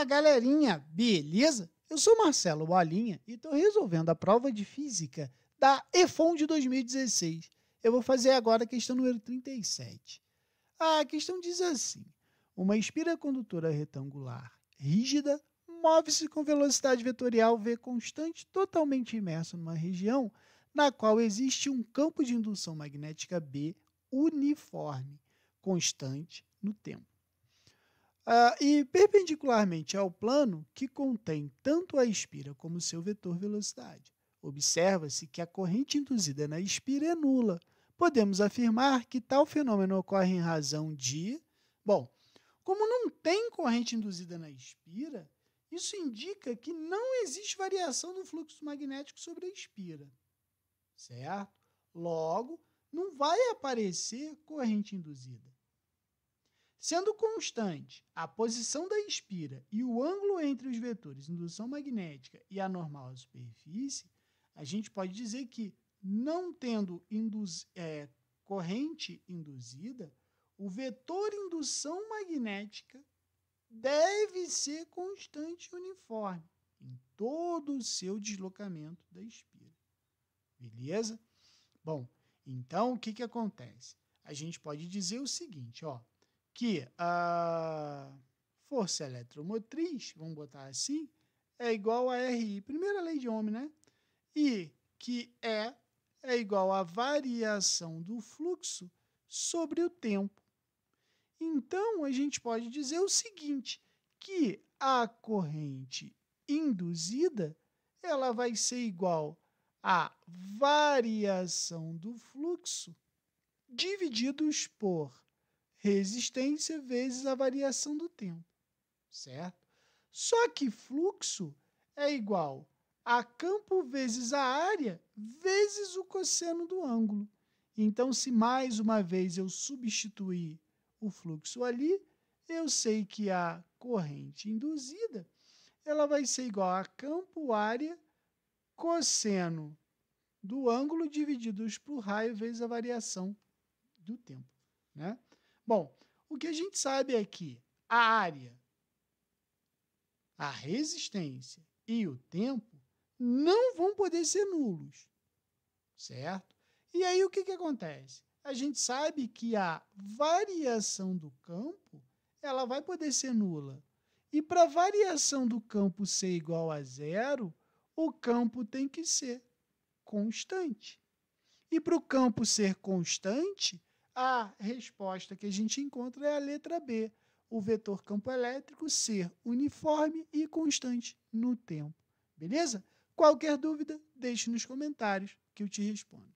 Fala galerinha, beleza? Eu sou Marcelo Bolinha e estou resolvendo a prova de física da EFON de 2016. Eu vou fazer agora a questão número 37. A questão diz assim: uma espira condutora retangular rígida move-se com velocidade vetorial v constante totalmente imersa numa região na qual existe um campo de indução magnética B uniforme, constante no tempo. Uh, e perpendicularmente ao plano, que contém tanto a espira como seu vetor velocidade. Observa-se que a corrente induzida na espira é nula. Podemos afirmar que tal fenômeno ocorre em razão de. Bom, como não tem corrente induzida na espira, isso indica que não existe variação do fluxo magnético sobre a espira. Certo? Logo, não vai aparecer corrente induzida. Sendo constante a posição da espira e o ângulo entre os vetores indução magnética e a normal à superfície, a gente pode dizer que, não tendo induz, é, corrente induzida, o vetor indução magnética deve ser constante e uniforme em todo o seu deslocamento da espira. Beleza? Bom, então o que, que acontece? A gente pode dizer o seguinte, ó, que a força eletromotriz, vamos botar assim, é igual a RI, primeira lei de Ohm, né? E que E é igual à variação do fluxo sobre o tempo. Então, a gente pode dizer o seguinte, que a corrente induzida ela vai ser igual a variação do fluxo divididos por resistência vezes a variação do tempo, certo? Só que fluxo é igual a campo vezes a área vezes o cosseno do ângulo. Então, se mais uma vez eu substituir o fluxo ali, eu sei que a corrente induzida ela vai ser igual a campo área cosseno do ângulo divididos por raio vezes a variação do tempo, né? Bom, o que a gente sabe é que a área, a resistência e o tempo não vão poder ser nulos, certo? E aí o que, que acontece? A gente sabe que a variação do campo ela vai poder ser nula. E para a variação do campo ser igual a zero, o campo tem que ser constante. E para o campo ser constante, a resposta que a gente encontra é a letra B, o vetor campo elétrico ser uniforme e constante no tempo. Beleza? Qualquer dúvida, deixe nos comentários que eu te respondo.